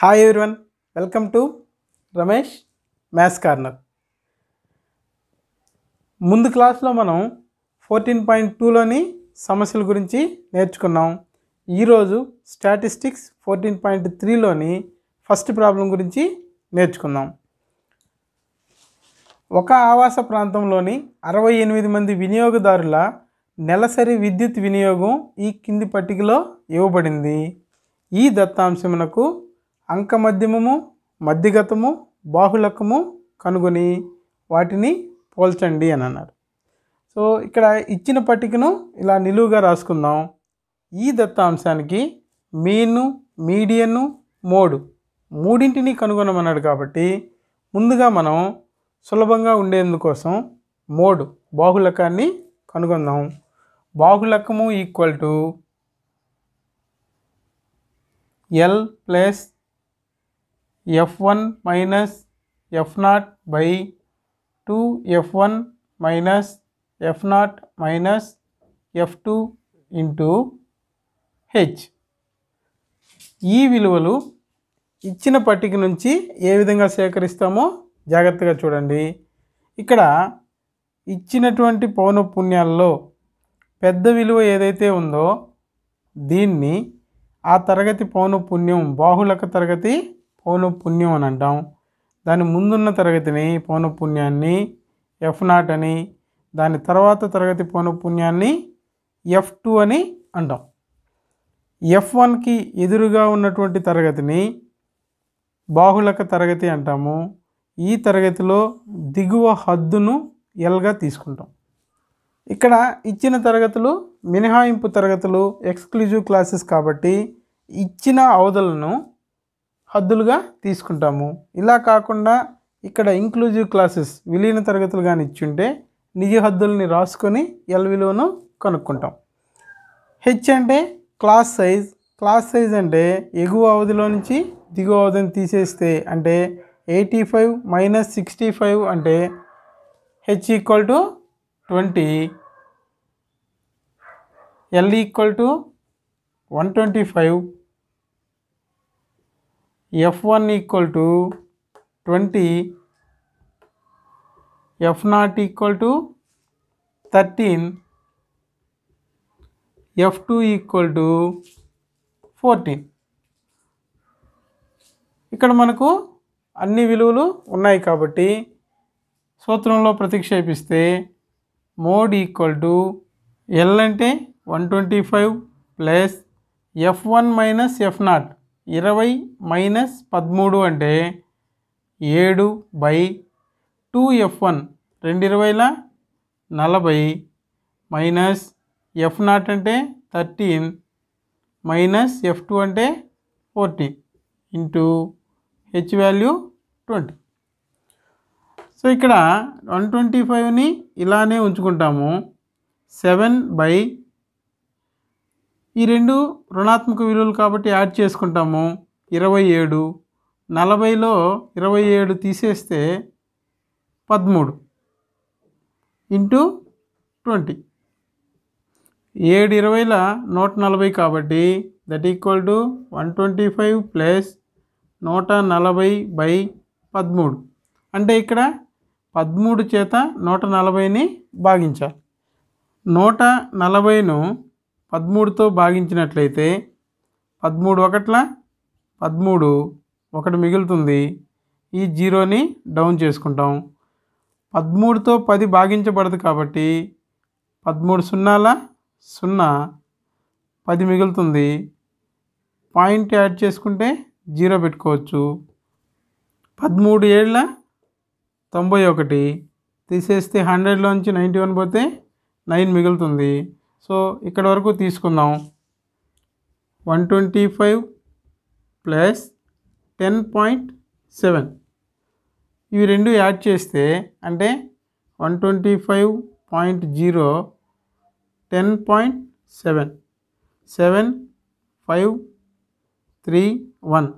hi everyone welcome to Ramesh maths corner ముందు క్లాస్లో మనం ఫోర్టీన్ పాయింట్ టూలోని సమస్యల గురించి నేర్చుకున్నాం ఈరోజు స్టాటిస్టిక్స్ ఫోర్టీన్ పాయింట్ త్రీలోని ఫస్ట్ ప్రాబ్లం గురించి నేర్చుకుందాం ఒక ఆవాస ప్రాంతంలోని అరవై ఎనిమిది మంది వినియోగదారుల నెలసరి విద్యుత్ వినియోగం ఈ కింది పట్టికలో ఇవ్వబడింది ఈ దత్తాంశమునకు అంకమధ్యమము మధ్యగతము బాహుళకము కనుగొని వాటిని పోల్చండి అని అన్నారు సో ఇక్కడ ఇచ్చిన పట్టికను ఇలా నిలువుగా రాసుకుందాం ఈ దత్తాంశానికి మీను మీడియను మోడు మూడింటిని కనుగొనమన్నాడు కాబట్టి ముందుగా మనం సులభంగా ఉండేందుకోసం మోడు బాహుళకాన్ని కనుగొందాం బాహుళకము equal to L plus F one minus F naught by two F one minus F naught minus F two into H ఈ విలువలు ఇచ్చిన పట్టిక నుంచి ఏ విధంగా సేకరిస్తామో జాగ్రత్తగా చూడండి ఇక్కడ ఇచ్చినటువంటి పౌనఃపుణ్యాల్లో పెద్ద విలువ ఏదైతే ఉందో దీన్ని ఆ తరగతి పౌనఃపుణ్యం బాహుళక తరగతి పౌనఃపుణ్యం అని అంటాం దాని ముందున్న తరగతిని పౌనఃపుణ్యాన్ని ఎఫ్ నాట్ అని దాని తర్వాత తరగతి పౌనఃపుణ్యాన్ని ఎఫ్ టూ అని అంటాం ఎఫ్ వన్కి ఎదురుగా ఉన్నటువంటి తరగతిని బాహుళక తరగతి అంటాము ఈ తరగతిలో దిగువ హద్దును ఎల్గా తీసుకుంటాం ఇక్కడ ఇచ్చిన తరగతులు మినహాయింపు తరగతులు ఎక్స్క్లూజివ్ క్లాసెస్ కాబట్టి ఇచ్చిన అవధులను హద్దులుగా తీసుకుంటాము ఇలా కాకుండా ఇక్కడ ఇంక్లూజివ్ క్లాసెస్ విలీన తరగతులు కానీ ఇచ్చుంటే నిజ హద్దుల్ని రాసుకొని ఎల్ విలువను కనుక్కుంటాం హెచ్ అంటే క్లాస్ సైజ్ క్లాస్ సైజ్ అంటే ఎగువ అవధిలో నుంచి దిగువ అవధిని తీసేస్తే అంటే eighty five minus sixty five అంటే H equal to twenty L equal to one twenty five F one equal to twenty F naught equal to thirteen F two equal to fourteen ఇక్కడ మనకు అన్ని విలువలు ఉన్నాయి కాబట్టి సూత్రంలో ప్రతిక్షేపిస్తే మోడ్ ఈక్వల్ టు ఎల్ అంటే one twenty five plus F one minus F naught ఇరవై మైనస్ పదమూడు అంటే ఏడు బై టూ ఎఫ్ వన్ రెండు ఇరవైల నలభై మైనస్ ఎఫ్ నాట్ అంటే థర్టీన్ మైనస్ ఎఫ్ టూ అంటే fourteen into H value twenty so ఇక్కడ వన్ ట్వంటీ ఫైవ్ని ఇలానే ఉంచుకుంటాము సెవెన్ బై ఈ రెండు రుణాత్మక విలువలు కాబట్టి యాడ్ చేసుకుంటాము ఇరవై ఏడు నలభైలో ఇరవై ఏడు తీసేస్తే పదమూడు ఇంటూ ట్వంటీ ఏడు ఇరవైల నూట నలభై కాబట్టి that equal to one twenty five plus నూట నలభై బై పదమూడు అంటే ఇక్కడ పదమూడు చేత నూట నలభైని భాగించాలి నూట నలభైను పదమూడుతో భాగించినట్లయితే పదమూడు ఒకట్ల పదమూడు ఒకటి మిగులుతుంది ఈ జీరోని డౌన్ చేసుకుంటాం పదమూడుతో పది భాగించబడదు కాబట్టి పదమూడు సున్నాల సున్నా పది మిగులుతుంది పాయింట్ యాడ్ చేసుకుంటే జీరో పెట్టుకోవచ్చు పదమూడు ఏళ్ళ తొంభై ఒకటి తీసేస్తే హండ్రెడ్లోంచి నైంటీ వన్ పోతే నైన్ మిగులుతుంది సో ఇక్కడ వరకు తీసుకుందాం one twenty five plus ten point seven ఇవి రెండు యాడ్ చేస్తే అంటే one twenty five point zero ten point seven seven five three one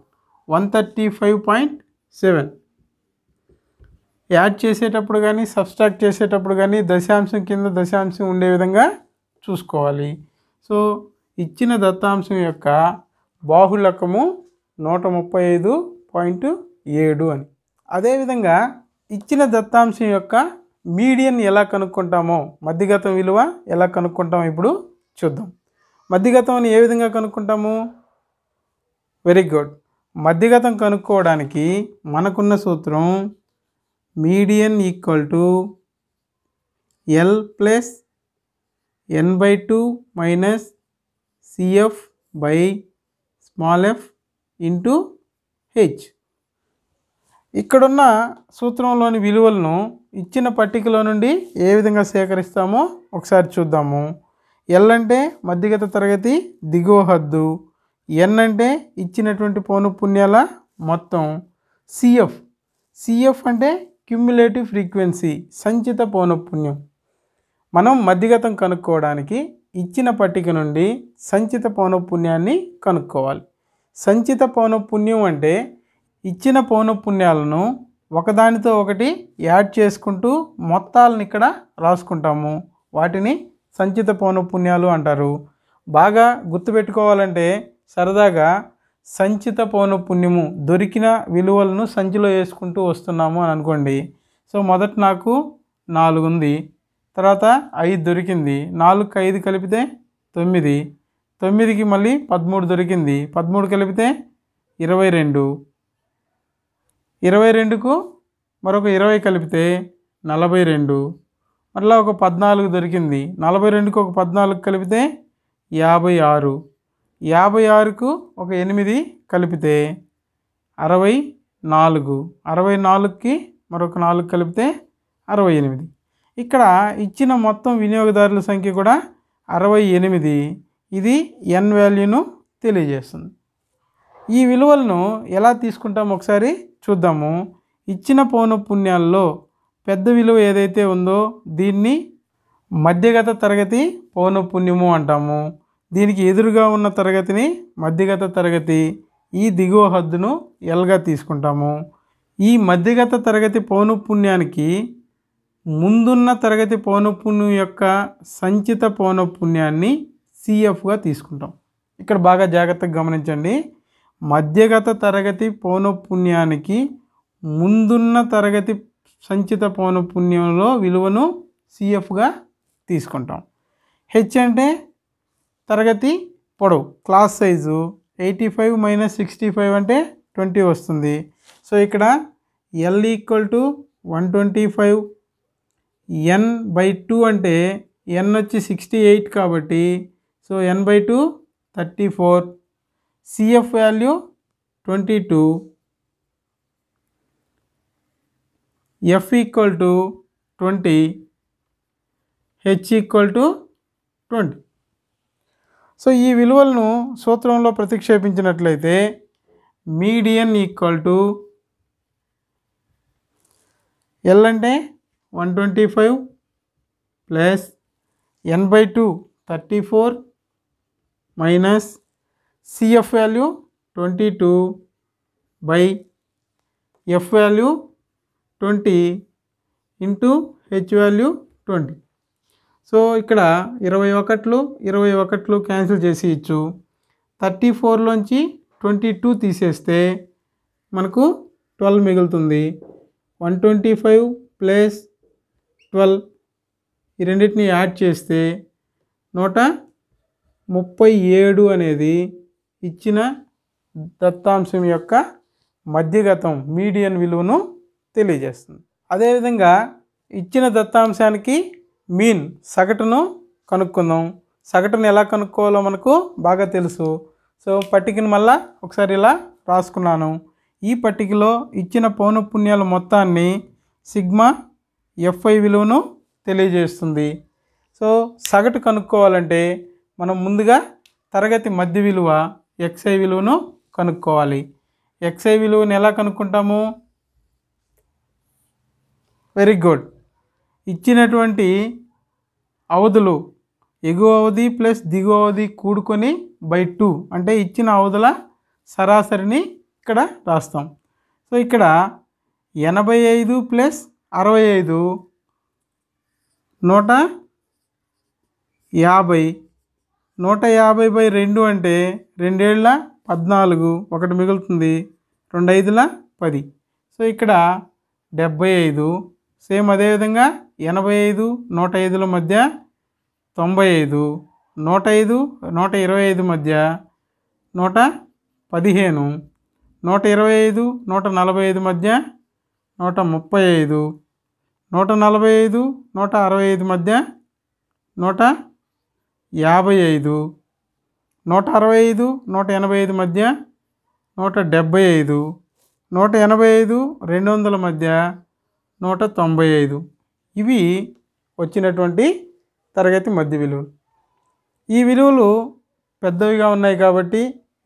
one thirty five point seven add చేసేటప్పుడు కానీ సబ్స్ట్రాక్ట్ చేసేటప్పుడు కానీ దశాంశం కింద దశాంశం ఉండే విధంగా చూసుకోవాలి సో ఇచ్చిన దత్తాంశం యొక్క బాహుళకము నూట ముప్పై ఐదు పాయింట్ ఏడు అని అదేవిధంగా ఇచ్చిన దత్తాంశం యొక్క మీడియన్ ఎలా కనుక్కుంటామో మధ్యగతం విలువ ఎలా కనుక్కుంటామో ఇప్పుడు చూద్దాం మధ్యగతం అని ఏ విధంగా కనుక్కుంటాము వెరీ గుడ్ మధ్యగతం కనుక్కోవడానికి మనకున్న సూత్రం median equal to L plus N by two minus CF by small F into H ఇక్కడున్న సూత్రంలోని విలువలను ఇచ్చిన పట్టికలో నుండి ఏ విధంగా సేకరిస్తామో ఒకసారి చూద్దాము ఎల్ అంటే మధ్యగత తరగతి దిగువ హద్దు ఎన్ అంటే ఇచ్చినటువంటి పౌను పుణ్యాల మొత్తం సిఎఫ్ సిఎఫ్ అంటే క్యుమ్యులేటివ్ ఫ్రీక్వెన్సీ సంచిత పౌనఃపుణ్యం మనం మధ్యగతం కనుక్కోవడానికి ఇచ్చిన పట్టిక నుండి సంచిత పౌనఃపుణ్యాన్ని కనుక్కోవాలి సంచిత పౌనఃపుణ్యం అంటే ఇచ్చిన పౌనఃపుణ్యాలను ఒకదానితో ఒకటి యాడ్ చేసుకుంటూ మొత్తాలను ఇక్కడ రాసుకుంటాము వాటిని సంచిత పౌనఃపుణ్యాలు అంటారు బాగా గుర్తుపెట్టుకోవాలంటే సరదాగా సంచిత పౌనఃపుణ్యము దొరికిన విలువలను సంచిలో వేసుకుంటూ వస్తున్నాము అని అనుకోండి సో మొదట నాకు నాలుగు ఉంది తర్వాత ఐదు దొరికింది నాలుగు ఐదు కలిపితే తొమ్మిది తొమ్మిదికి మళ్ళీ పదమూడు దొరికింది పదమూడు కలిపితే ఇరవై రెండు ఇరవై రెండుకు మరొక ఇరవై కలిపితే నలభై రెండు మళ్ళీ ఒక పద్నాలుగు దొరికింది నలభై రెండుకు ఒక పద్నాలుగు కలిపితే యాభై ఆరు యాభై ఆరుకు ఒక ఎనిమిది కలిపితే అరవై నాలుగు అరవై నాలుగుకి మరొక నాలుగు కలిపితే అరవై ఎనిమిది ఇక్కడ ఇచ్చిన మొత్తం వినియోగదారుల సంఖ్య కూడా అరవై ఎనిమిది ఇది ఎన్ వాల్యూను తెలియజేస్తుంది ఈ విలువలను ఎలా తీసుకుంటాము ఒకసారి చూద్దాము ఇచ్చిన పౌన పుణ్యాల్లో పెద్ద విలువ ఏదైతే ఉందో దీన్ని మధ్యగత తరగతి పౌన పుణ్యము అంటాము దీనికి ఎదురుగా ఉన్న తరగతిని మధ్యగత తరగతి ఈ దిగువ హద్దును ఎల్గా తీసుకుంటాము ఈ మధ్యగత తరగతి పౌన పుణ్యానికి ముందున్న తరగతి పౌనఃపుణ్యం యొక్క సంచిత పౌనఃపుణ్యాన్ని సిఎఫ్గా తీసుకుంటాం ఇక్కడ బాగా జాగ్రత్తగా గమనించండి మధ్యగత తరగతి పౌనఃపుణ్యానికి ముందున్న తరగతి సంచిత పౌనఃపుణ్యంలో విలువను సిఎఫ్గా తీసుకుంటాం హెచ్ అంటే తరగతి పొడవు class size eighty five minus sixty five అంటే ట్వంటీ వస్తుంది సో ఇక్కడ L equal to one twenty five N by two అంటే ఎన్ వచ్చి సిక్స్టీ ఎయిట్ కాబట్టి so N by two thirty four CF value twenty two F equal to twenty H equal to twenty so ఈ విలువలను సూత్రంలో ప్రతిక్షేపించినట్లయితే median equal to L అంటే one twenty five plus N by two thirty four minus CF value twenty two by F value twenty into H value twenty so ఇక్కడ ఇరవై ఒకట్లు ఇరవై ఒకట్లు cancel చేసి ఇచ్చు థర్టీ ఫోర్లోంచి ట్వంటీ టూ తీసేస్తే మనకు twelve మిగులుతుంది one twenty five plus twelve ఈ రెండింటిని యాడ్ చేస్తే నూట ముప్పై ఏడు అనేది ఇచ్చిన దత్తాంశం యొక్క మధ్యగతం మీడియన్ విలువను తెలియజేస్తుంది అదేవిధంగా ఇచ్చిన దత్తాంశానికి మీన్ సగటును కనుక్కుందాం సగటును ఎలా కనుక్కోవాలో మనకు బాగా తెలుసు సో పట్టికను మళ్ళా ఒకసారి ఇలా రాసుకున్నాను ఈ పట్టికలో ఇచ్చిన పౌనఃపుణ్యాల మొత్తాన్ని సిగ్మా ఎఫ్ఐ విలువను తెలియజేస్తుంది సో సగటు కనుక్కోవాలంటే మనం ముందుగా తరగతి మధ్య విలువ ఎక్స్ఐ విలువను కనుక్కోవాలి ఎక్స్ఐ విలువను ఎలా కనుక్కుంటాము వెరీ గుడ్ ఇచ్చినటువంటి అవధులు ఎగువ అవధి ప్లస్ దిగువ అవధి కూడుకొని బై టూ అంటే ఇచ్చిన అవధుల సరాసరిని ఇక్కడ రాస్తాం సో ఇక్కడ ఎనభై ఐదు ప్లస్ అరవై ఐదు నూట యాభై నూట యాభై బై రెండు అంటే రెండేళ్ళ పద్నాలుగు ఒకటి మిగులుతుంది రెండు ఐదుల పది సో ఇక్కడ డెబ్బై ఐదు సేమ్ అదేవిధంగా ఎనభై ఐదు నూట ఐదుల మధ్య తొంభై ఐదు నూట ఐదు నూట ఇరవై ఐదు మధ్య నూట పదిహేను నూట ఇరవై ఐదు నూట నలభై ఐదు మధ్య నూట ముప్పై ఐదు నూట నలభై ఐదు నూట అరవై ఐదు మధ్య నూట యాభై ఐదు నూట అరవై ఐదు నూట ఎనభై ఐదు మధ్య నూట డెబ్భై ఐదు నూట ఎనభై ఐదు రెండు వందల మధ్య నూట తొంభై ఐదు ఇవి వచ్చినటువంటి తరగతి మధ్య విలువలు ఈ విలువలు పెద్దవిగా ఉన్నాయి కాబట్టి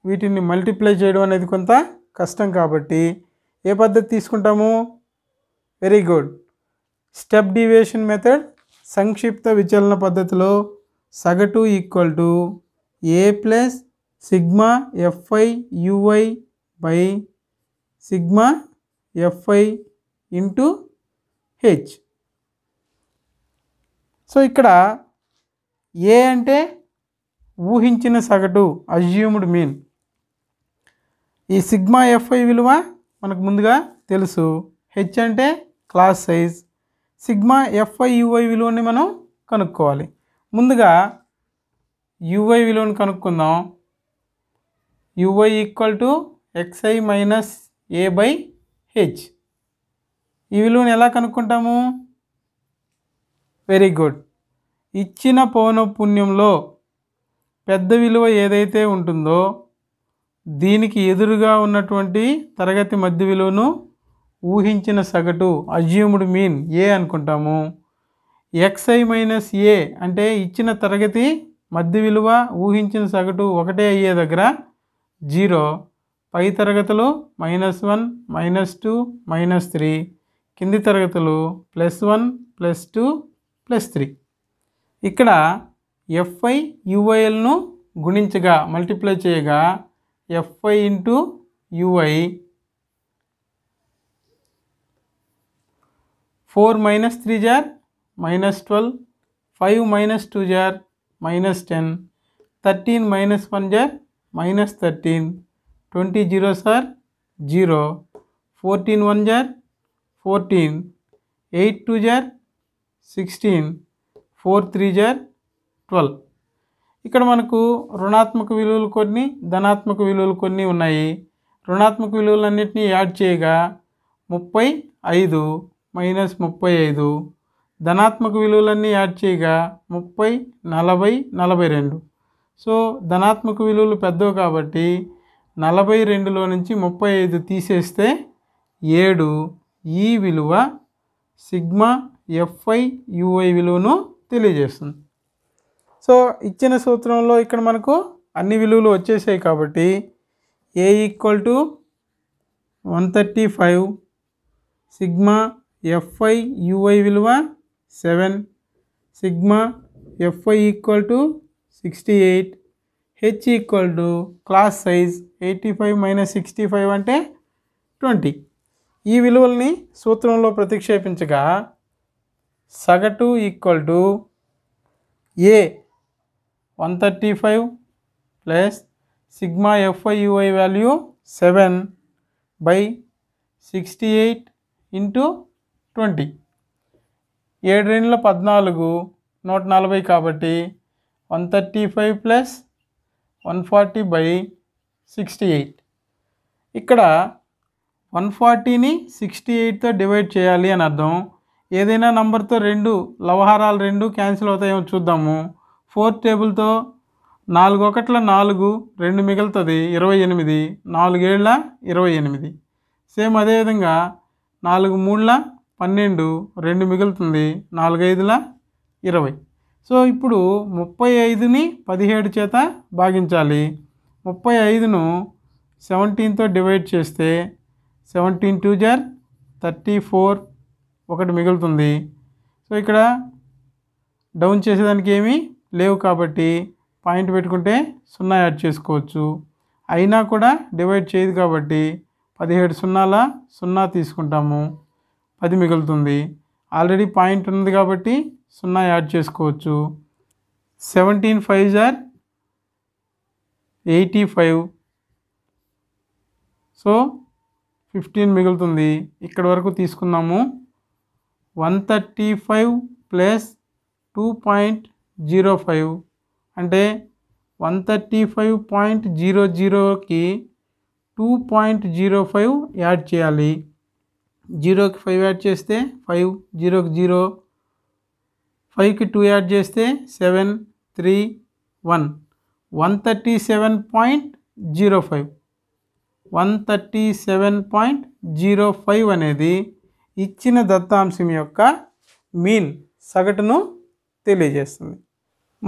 వీటిని మల్టిప్లై చేయడం అనేది కొంత కష్టం కాబట్టి ఏ పద్ధతి తీసుకుంటాము very good step deviation method సంక్షిప్త విచలన పద్ధతిలో సగటు equal to A plus sigma FI UI by sigma FI into H so ఇక్కడ ఏ అంటే ఊహించిన సగటు అజ్యూమ్డ్ మీన్ ఈ సిగ్మా ఎఫ్ఐ విలువ మనకు ముందుగా తెలుసు హెచ్ అంటే class size sigma FI UI విలువని మనం కనుక్కోవాలి ముందుగా యుఐ విలువను కనుక్కుందాం UI equal to XI minus A by H ఈ విలువను ఎలా కనుక్కుంటాము వెరీ గుడ్ ఇచ్చిన పౌనఃపుణ్యంలో పెద్ద విలువ ఏదైతే ఉంటుందో దీనికి ఎదురుగా ఉన్నటువంటి తరగతి మధ్య విలువను ఊహించిన సగటు అజ్యూమ్డ్ మీన్ ఏ అనుకుంటాము ఎక్స్ఐ మైనస్ ఏ అంటే ఇచ్చిన తరగతి మధ్య విలువ ఊహించిన సగటు ఒకటే అయ్యే దగ్గర జీరో పై తరగతులు minus one minus two minus three కింది తరగతులు plus one plus two plus three ఇక్కడ ఎఫ్ఐ యుఐఎల్ను గుణించగా మల్టిప్లై చేయగా FI into UI four minus three జార్ minus twelve five minus two జార్ minus ten thirteen minus one జార్ మైనస్ థర్టీన్ ట్వంటీ జీరో సార్ జీరో ఫోర్టీన్ వన్ జార్ fourteen eight two జార్ సిక్స్టీన్ ఫోర్ త్రీ జార్ ట్వెల్వ్ ఇక్కడ మనకు రుణాత్మక విలువలు కొన్ని ధనాత్మక విలువలు కొన్ని ఉన్నాయి రుణాత్మక విలువలన్నింటినీ యాడ్ చేయగా ముప్పై ఐదు మైనస్ ముప్పై ఐదు ధనాత్మక విలువలన్నీ యాడ్ చేయగా ముప్పై నలభై నలభై రెండు సో ధనాత్మక విలువలు పెద్దవి కాబట్టి నలభై రెండులో నుంచి ముప్పై ఐదు తీసేస్తే ఏడు ఈ విలువ సిగ్మా ఎఫ్ఐ యుఐ విలువను తెలియజేస్తుంది సో ఇచ్చిన సూత్రంలో ఇక్కడ మనకు అన్ని విలువలు వచ్చేసాయి కాబట్టి A equal to one thirty five sigma FI UI విలువ seven sigma FI equal to sixty eight H equal to class size eighty five minus sixty five అంటే ట్వంటీ ఈ విలువల్ని సూత్రంలో ప్రతిక్షేపించగా సగటు equal to A one thirty five plus sigma UI value seven by sixty eight into twenty ఏడు రెండుల పద్నాలుగు నూట నలభై కాబట్టి one thirty five plus one forty by sixty eight ఇక్కడ వన్ ఫార్టీని సిక్స్టీ ఎయిట్తో డివైడ్ చేయాలి అని అర్థం ఏదైనా నంబర్తో రెండు లవహారాలు రెండు క్యాన్సిల్ అవుతాయేమో చూద్దాము ఫోర్త్ టేబుల్తో నాలుగు ఒకట్ల నాలుగు రెండు మిగులుతుంది ఇరవై ఎనిమిది నాలుగేళ్ల ఇరవై ఎనిమిది సేమ్ అదేవిధంగా నాలుగు మూడుల పన్నెండు రెండు మిగులుతుంది నాలుగైదుల ఇరవై సో ఇప్పుడు ముప్పై ఐదుని పదిహేడు చేత భాగించాలి ముప్పై ఐదును సెవెంటీన్తో డివైడ్ చేస్తే సెవెంటీన్ టూ జార్ థర్టీ ఫోర్ ఒకటి మిగులుతుంది సో ఇక్కడ డౌన్ చేసేదానికి ఏమీ లేవు కాబట్టి పాయింట్ పెట్టుకుంటే సున్నా యాడ్ చేసుకోవచ్చు అయినా కూడా డివైడ్ చేయదు కాబట్టి పదిహేడు సున్నాల సున్నా తీసుకుంటాము అది మిగులుతుంది ఆల్రెడీ పాయింట్ ఉంది కాబట్టి సున్నా యాడ్ చేసుకోవచ్చు సెవెంటీన్ ఫైవ్ జార్ ఎయిటీ ఫైవ్ సో ఫిఫ్టీన్ మిగులుతుంది ఇక్కడ వరకు తీసుకున్నాము one thirty five plus two point zero five అంటే one thirty five point zero జీరోకి two point zero five add చేయాలి జీరోకి ఫైవ్ యాడ్ చేస్తే ఫైవ్ జీరోకి జీరో ఫైవ్కి టూ యాడ్ చేస్తే seven three one one thirty seven point zero five one thirty seven point zero five అనేది ఇచ్చిన దత్తాంశం యొక్క మీన్ సగటును తెలియజేస్తుంది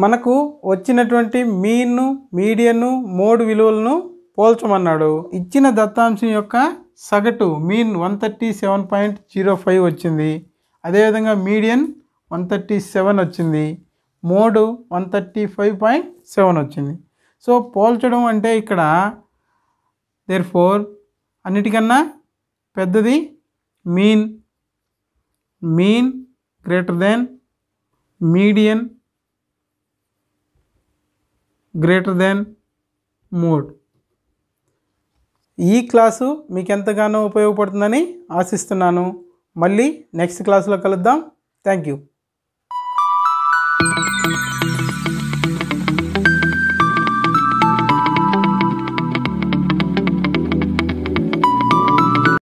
మనకు వచ్చినటువంటి మీన్ను మీడియన్ను మోడ్ విలువలను పోల్చమన్నాడు ఇచ్చిన దత్తాంశం యొక్క సగటు mean one thirty seven point zero five వచ్చింది అదేవిధంగా మీడియన్ వన్ థర్టీ సెవెన్ వచ్చింది mode one thirty five point seven వచ్చింది సో పోల్చడం అంటే ఇక్కడ దేర్ ఫోర్ అన్నిటికన్నా పెద్దది mean mean greater than median greater than mode ఈ క్లాసు మీకు ఎంతగానో ఉపయోగపడుతుందని ఆశిస్తున్నాను మళ్ళీ నెక్స్ట్ క్లాసులో కలుద్దాం థ్యాంక్ యూ